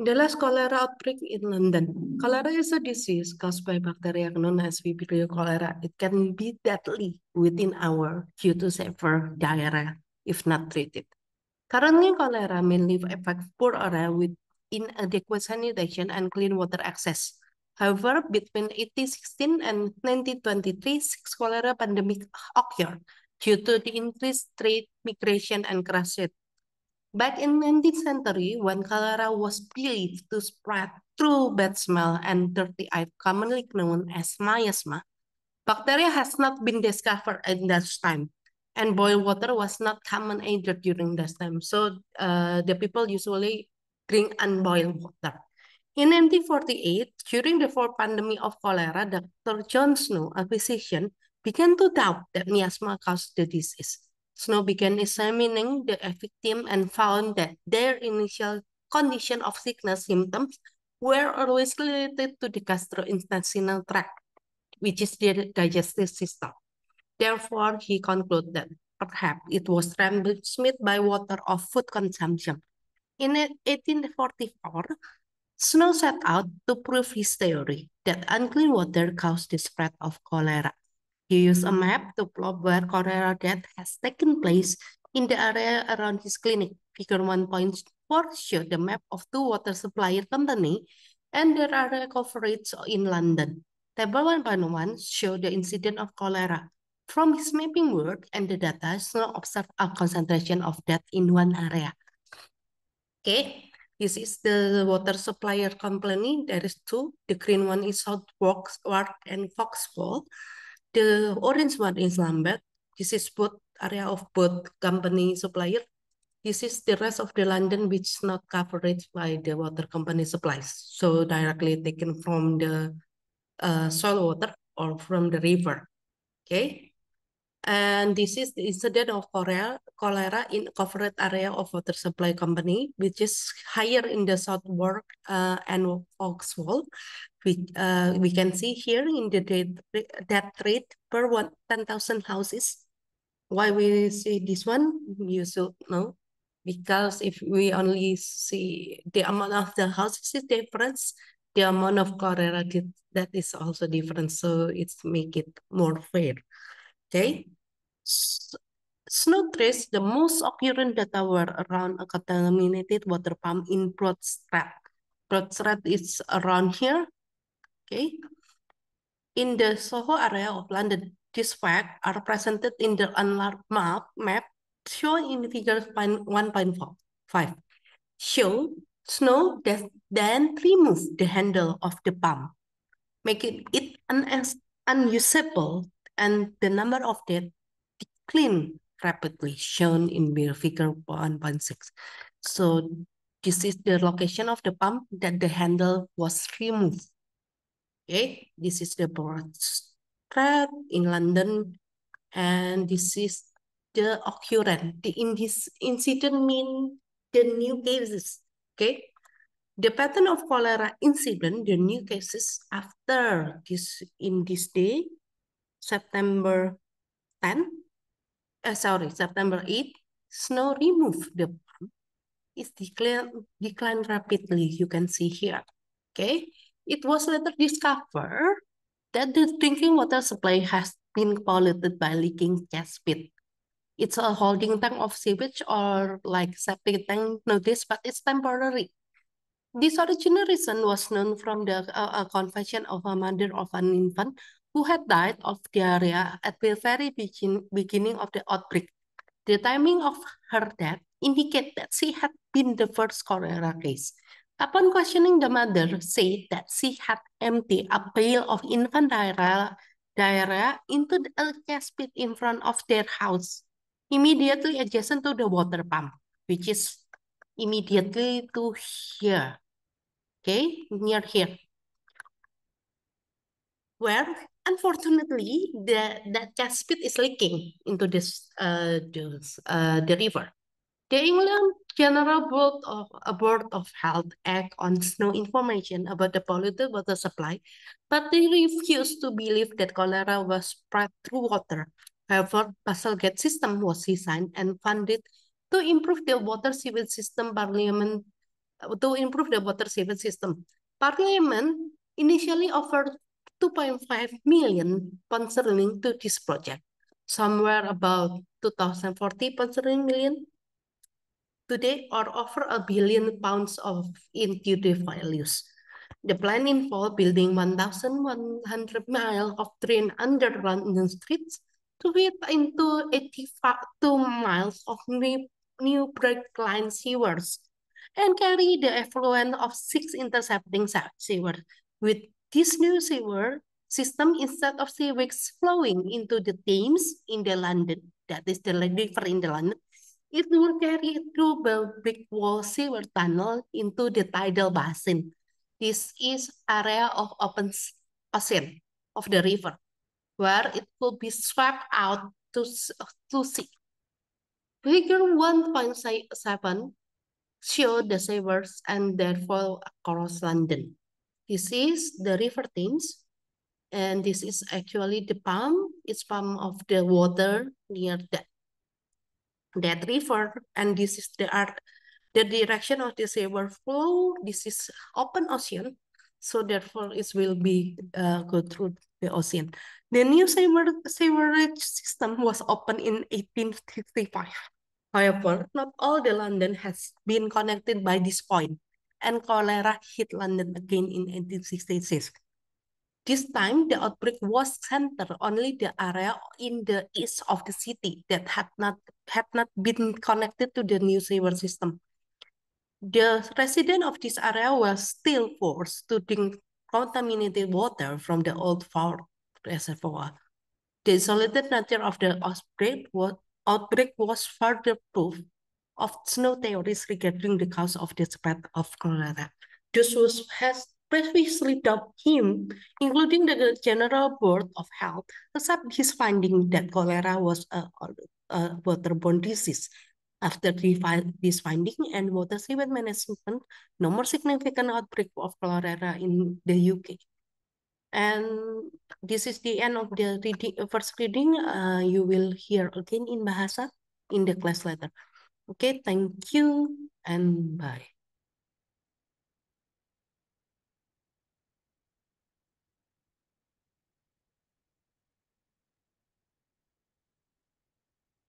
The last cholera outbreak in London. Cholera hmm. is a disease caused by bacteria known as Vibrio cholera. It can be deadly within hours due to severe diarrhea if not treated. Currently, cholera mainly affects poor area with inadequate sanitation and clean water access. However, between 1816 and 1923, six cholera pandemic occurred due to the increased trade migration and crusade. Back in 19th century, when cholera was believed to spread through bad smell and dirty air commonly known as miasma, bacteria has not been discovered in that time. And boiled water was not common either during that time. So uh, the people usually drink unboiled water. In 1948, during the fourth pandemic of cholera, Dr. John Snow, a physician, began to doubt that miasma caused the disease. Snow began examining the victim and found that their initial condition of sickness symptoms were always related to the gastrointestinal tract, which is the digestive system. Therefore, he concluded that perhaps it was transmitted by water or food consumption. In 1844, Snow set out to prove his theory that unclean water caused the spread of cholera. He used a map to plot where cholera death has taken place in the area around his clinic. Figure 1.4 showed the map of two water supplier company and their area coverage in London. Table 1.1 showed the incident of cholera. From his mapping work and the data, Snow observed a concentration of death in one area. Okay, this is the water supplier company. There is two. The green one is Southwark and Foxhall. The orange one is Lambert. This is both area of both company supplier. This is the rest of the London which is not covered by the water company supplies. So directly taken from the uh, soil water or from the river. Okay. And this is the incident of cholera, cholera in covered area of water supply company, which is higher in the Southwark uh, and Oxwell we, uh, we can see here in the debt, debt rate per 10,000 houses. Why we see this one, you should know, because if we only see the amount of the houses is different, the amount of correlated that is also different. So it's make it more fair. Okay. Snow trees, the most occurring data were around a contaminated water pump in Broadstrat. Broadstrat is around here, Okay. In the Soho area of London, these facts are presented in the unlarked map, map shown in figure 1.5. Show snow that then remove the handle of the pump, making it un unusable and the number of dead decline rapidly, shown in figure 1.6. So this is the location of the pump that the handle was removed. Okay, this is the portrait in London, and this is the occurrence. The in this incident mean the new cases. Okay, the pattern of cholera incident, the new cases after this in this day, September 10, uh, sorry, September 8, snow remove the is decline decline rapidly. You can see here. Okay. It was later discovered that the drinking water supply has been polluted by leaking gas pit. It's a holding tank of sewage or like septic tank notice, but it's temporary. This original reason was known from the uh, uh, confession of a mother of an infant who had died of diarrhea at the very begin beginning of the outbreak. The timing of her death indicated that she had been the first cholera case. Upon questioning the mother, said that she had emptied a pail of infant diarrhea, diarrhea into a casket pit in front of their house, immediately adjacent to the water pump, which is immediately to here. Okay, near here. Well, unfortunately, the, that cash pit is leaking into this, uh, this uh, the river. The England General Board of, uh, Board of Health Act on no information about the polluted water supply, but they refused to believe that cholera was spread through water. However, Baselgate system was designed and funded to improve the water sewage system parliament uh, to improve the water sewage system. Parliament initially offered 2.5 million concerning to this project. Somewhere about 2040 concerning million today or over a billion pounds of intuitive values. The plan involves building 1,100 miles of train under London streets to fit into 82 miles of new, new break line sewers and carry the effluent of six intercepting sewers. With this new sewer system, instead of sewage flowing into the Thames in the London, that is the river in the London, it will carry through the big wall sewer tunnel into the tidal basin. This is area of open ocean of the river, where it will be swept out to, to sea. Figure 1.7 show the sewers and therefore across London. This is the River Thames, and this is actually the pump. It's pump of the water near the that river and this is the art the direction of this river flow this is open ocean so therefore it will be uh, go through the ocean the new sewerage system was opened in 1855 however not all the london has been connected by this point and cholera hit london again in 1866 this time, the outbreak was centered only the area in the east of the city that had not, had not been connected to the new sewer system. The residents of this area were still forced to drink contaminated water from the old fort reservoir. The isolated nature of the outbreak was, outbreak was further proof of snow theories regarding the cause of the spread of cholera. This was has previously dubbed him, including the General Board of Health, accept his finding that cholera was a, a waterborne disease. After this finding and water treatment management, no more significant outbreak of cholera in the UK. And this is the end of the reading, first reading. Uh, you will hear again in Bahasa in the class later. Okay, thank you and bye.